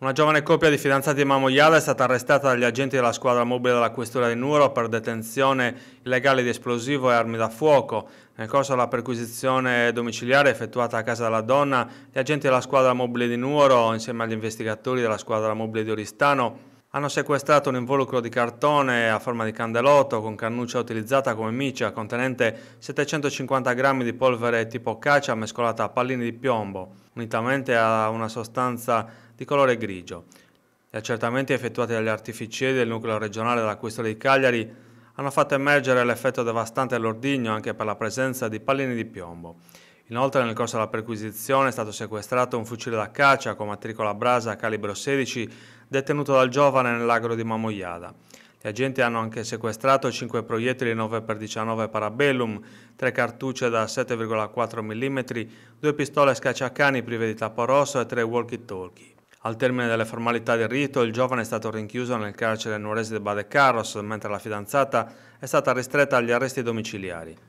Una giovane coppia di fidanzati Mamogliada è stata arrestata dagli agenti della squadra mobile della questura di Nuoro per detenzione illegale di esplosivo e armi da fuoco. Nel corso della perquisizione domiciliare effettuata a casa della donna, gli agenti della squadra mobile di Nuoro, insieme agli investigatori della squadra mobile di Oristano, hanno sequestrato un involucro di cartone a forma di candelotto con cannuccia utilizzata come micia contenente 750 grammi di polvere tipo caccia mescolata a pallini di piombo, unitamente a una sostanza di colore grigio. Gli accertamenti effettuati dagli artificieri del nucleo regionale della Questura di Cagliari hanno fatto emergere l'effetto devastante all'ordigno anche per la presenza di pallini di piombo. Inoltre nel corso della perquisizione è stato sequestrato un fucile da caccia con matricola Brasa calibro 16 detenuto dal giovane nell'agro di Mamoiada. Gli agenti hanno anche sequestrato 5 proiettili 9x19 Parabellum, 3 cartucce da 7,4 mm, 2 pistole scacciacani prive di tappo rosso e 3 walkie-talkie. Al termine delle formalità del rito, il giovane è stato rinchiuso nel carcere nuorese di Badecarros, mentre la fidanzata è stata ristretta agli arresti domiciliari.